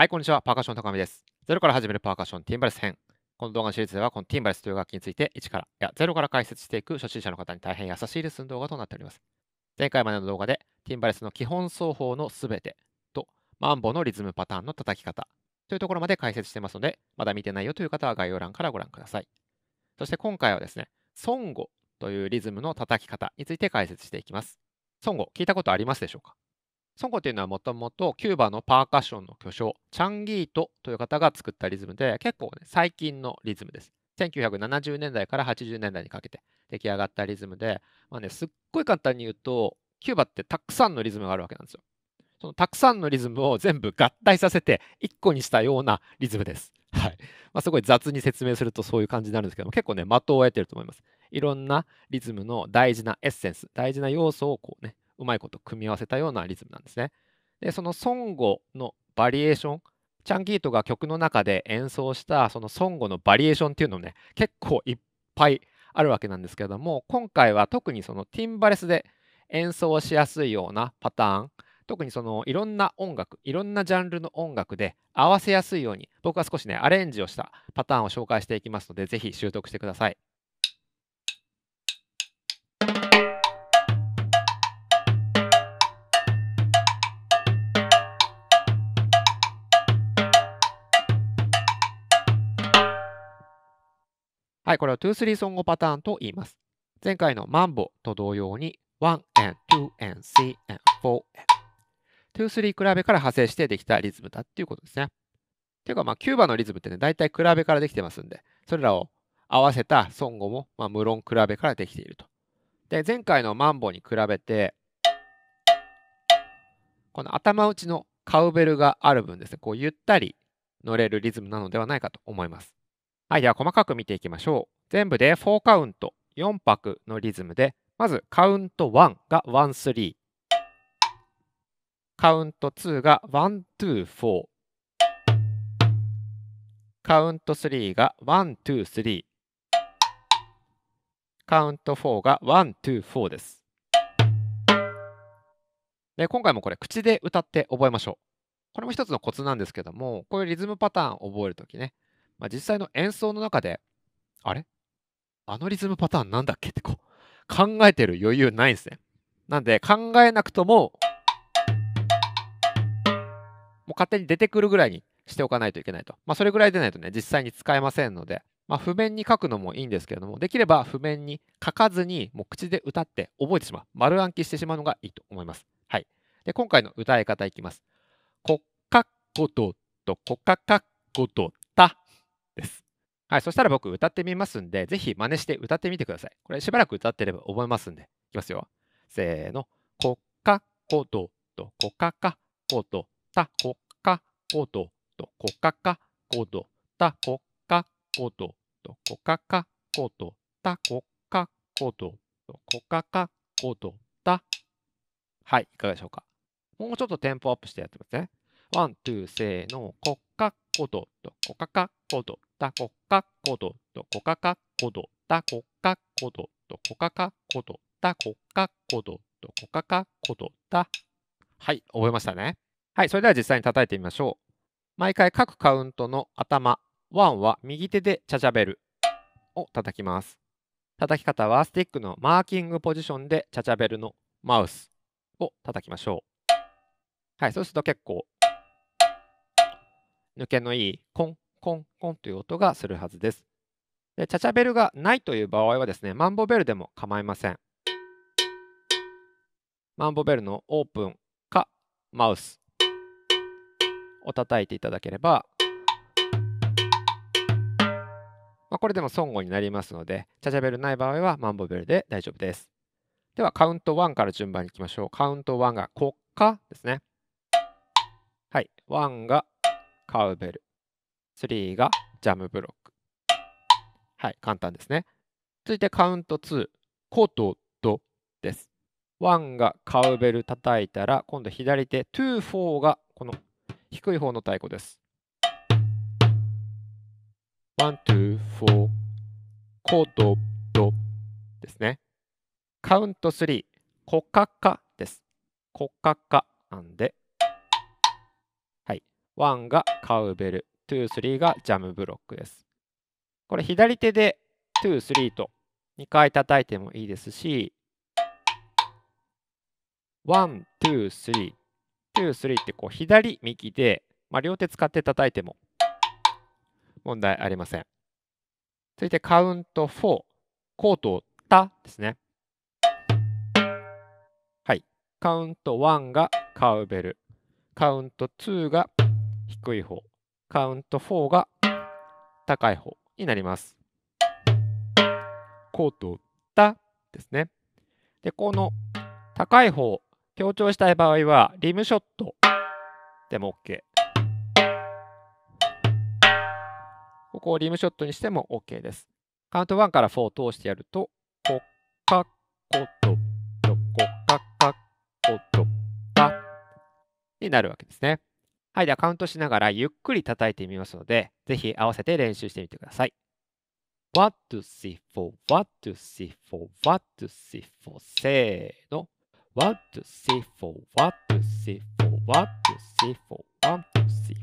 はい、こんにちは。パーカッション高見です。ゼロから始めるパーカッションティンバレス編。この動画のシリーズでは、このティンバレスという楽器について、1から、いや、0から解説していく初心者の方に大変優しいレッスン動画となっております。前回までの動画で、ティンバレスの基本奏法のすべてと、マンボのリズムパターンの叩き方というところまで解説してますので、まだ見てないよという方は概要欄からご覧ください。そして今回はですね、ソンゴというリズムの叩き方について解説していきます。ソンゴ、聞いたことありますでしょうかソンコというのはもともとキューバのパーカッションの巨匠、チャンギートという方が作ったリズムで、結構、ね、最近のリズムです。1970年代から80年代にかけて出来上がったリズムで、まあね、すっごい簡単に言うと、キューバってたくさんのリズムがあるわけなんですよ。そのたくさんのリズムを全部合体させて1個にしたようなリズムです。はいまあ、すごい雑に説明するとそういう感じになるんですけども結構ね的を得てると思います。いろんなリズムの大事なエッセンス大事な要素をこうねうまいこと組み合わせたようなリズムなんですね。でそのソンゴのバリエーションチャンギートが曲の中で演奏したそのソンゴのバリエーションっていうのもね結構いっぱいあるわけなんですけれども今回は特にそのティンバレスで演奏しやすいようなパターン特にそのいろんな音楽いろんなジャンルの音楽で合わせやすいように僕は少しねアレンジをしたパターンを紹介していきますので是非習得してください。はい、これを2-3ソンゴパターンと言います。前回のマンボと同様に 1&2&3&4&2-3 比べから派生してできたリズムだっていうことですね。っていうかまあキューバのリズムってね、大体比べからできてますんで、それらを合わせたソンゴも、まあ、無論比べからできていると。で、前回のマンボに比べて、この頭打ちのカウベルがある分ですね、こうゆったり乗れるリズムなのではないかと思います。はい、では細かく見ていきましょう。全部で4カウント、4拍のリズムで、まずカウント1が1、3。カウント2が1、2、4。カウント3が1、2、3。カウント4が1、2、4です。で今回もこれ口で歌って覚えましょう。これも一つのコツなんですけども、こういうリズムパターンを覚えるときね、まあ、実際の演奏の中で、あれあのリズムパターンなんだっけってこう、考えてる余裕ないんですね。なんで、考えなくとも、もう勝手に出てくるぐらいにしておかないといけないと。まあ、それぐらいでないとね、実際に使えませんので、まあ、譜面に書くのもいいんですけれども、できれば譜面に書かずに、もう口で歌って覚えてしまう。丸暗記してしまうのがいいと思います。はい。で、今回の歌い方いきます。こっかっこととこかかっことた。です。はい、そしたら僕歌ってみますんで、ぜひ真似して歌ってみてください。これしばらく歌ってれば覚えますんで、いきますよ。せーの。こカコどとこカかこどたこカコどとこカかこどたこカコどとこカかこどたこカコどとコカカコどタはい、いかがでしょうか。もうちょっとテンポアップしてやってますね。ワン、ツー、せーの、コっコドとコカカコドタコカコドとコカカコドタコカコドとコカカコドタコカコドとコカカコドタはい覚えましたねはいそれでは実際に叩いてみましょう毎回各カウントの頭ワンは右手でチャチャベルを叩きます叩き方はスティックのマーキングポジションでチャチャベルのマウスを叩きましょうはいそうすると結構抜けのいいコンコンコンという音がするはずです。でチャチャベルがないという場合はですね、マンボベルでも構いません。マンボベルのオープンかマウスを叩いていただければ、まあ、これでも損語になりますので、チャチャベルない場合はマンボベルで大丈夫です。ではカウント1から順番にいきましょう。カウント1が国家ですね。はい、1がカウベル。3がジャムブロック。はい、簡単ですね。続いてカウント2、コトドです。1がカウベル叩いたら、今度左手、2、4がこの低い方の太鼓です。1、2、4、コトドですね。カウント3、コカカです。コカカなんで、1がカウベル、2、3がジャムブロックです。これ左手で2、3と2回叩いてもいいですし、1、2、3、2、ーってこう左、右で、まあ、両手使って叩いても問題ありません。続いてカウント4、コートをたですね。はい。カウント1がカウベル、カウント2が低い方カウント4が高い方になりますコートタですねでこの高い方強調したい場合はリムショットでも OK ここをリムショットにしても OK ですカウント1から4を通してやるとこっかこトとこかかこトかになるわけですねはい、ではカウントしながらゆっくり叩いてみますので、ぜひ合わせて練習してみてください。What to see for, what to see for, what to see for せーの。What to see for, what to see for, what to see for, what to see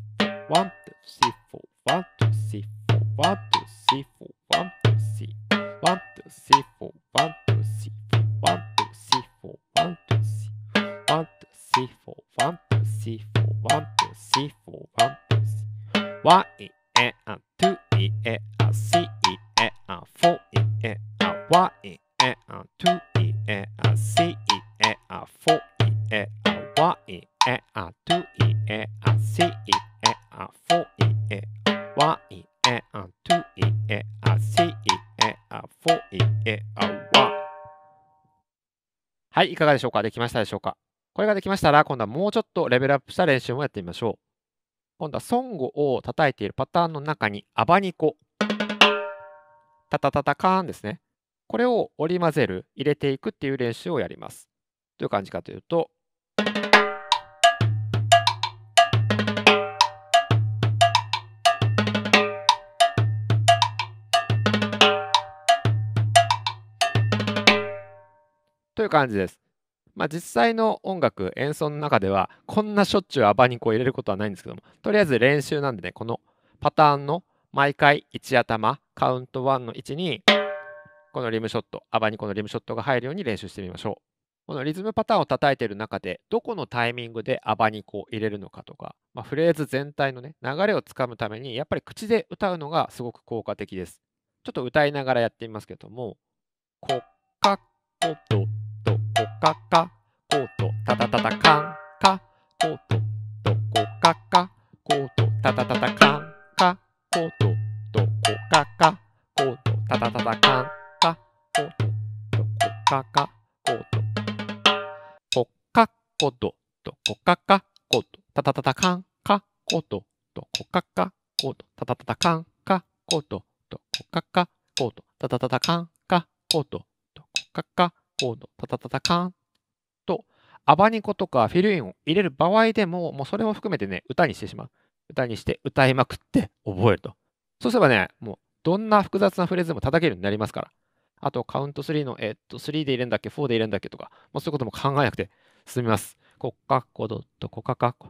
for, what to see for, what to see for, what to はい、いかがでしょうかできましたでしょうかこれができましたら、今度はもうちょっとレベルアップした練習もやってみましょう。今度はソンゴを叩いているパターンの中にアバニコ。タタタタカーンですね。これを織り交ぜる、入れていくっていう練習をやります。どういう感じかというと、という感じです。まあ、実際の音楽演奏の中ではこんなしょっちゅうアバにこう入れることはないんですけどもとりあえず練習なんでねこのパターンの毎回1頭カウント1の位置に。このリムショット、アバにこのリムショットが入るように練習してみましょう。このリズムパターンを叩いている中で、どこのタイミングでアバにこう入れるのかとか、まあ、フレーズ全体の、ね、流れをつかむために、やっぱり口で歌うのがすごく効果的です。ちょっと歌いながらやってみますけども、コカコドドコカカコトタタタタカンカコトと、コカカコトタタタタカンたたたカんカこカとコカカことタタカたカんカこととコカカことタタカたカんカこととこカカコとたタタタカンとアバニコとかフィルインを入れる場合でももうそれも含めてね歌にしてしまう歌にして歌いまくって覚えるとそうすればねもうどんな複雑なフレーズも叩けるようになりますからあとカウント3の、えー、っと、3で入れるんだっけ、4で入れるんだっけとか、もうそういうことも考えなくて済みます。コカかこどっとカカカこ、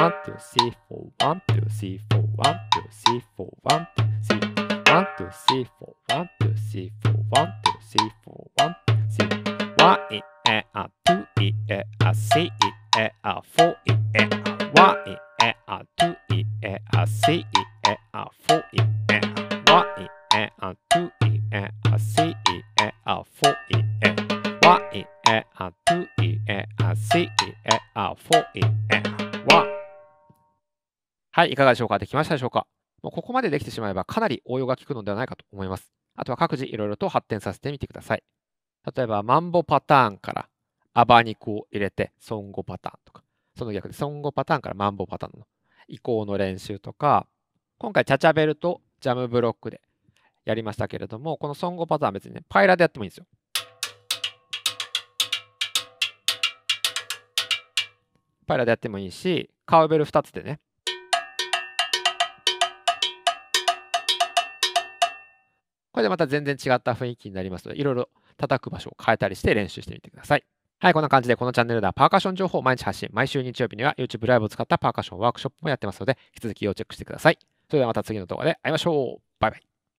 one, two, three, four, one, two, three, four, one, two, three, four, one, two, three, one, two, three, four, one, two, three, four, one, two, three, four, one, three, one, it, eh, ah, two, it, three, it, four, it, one, it, two, it, three, it, four, it, one, it, two, it, three, it, four, it, one, it, two, it, three, it, four, it, はい、いかがでしょうかできましたでしょうかもうここまでできてしまえばかなり応用が効くのではないかと思います。あとは各自いろいろと発展させてみてください。例えば、マンボパターンからアバニクを入れて、ソンゴパターンとか、その逆でソンゴパターンからマンボパターンの移行の練習とか、今回、チャチャベルとジャムブロックでやりましたけれども、このソンゴパターンは別にね、パイラでやってもいいんですよ。パイラでやってもいいし、カウベル2つでね、これでまた全然違った雰囲気になりますので、いろいろ叩く場所を変えたりして練習してみてください。はい、こんな感じでこのチャンネルではパーカッション情報を毎日発信、毎週日曜日には YouTube ライブを使ったパーカッションワークショップもやってますので、引き続き要チェックしてください。それではまた次の動画で会いましょう。バイバイ。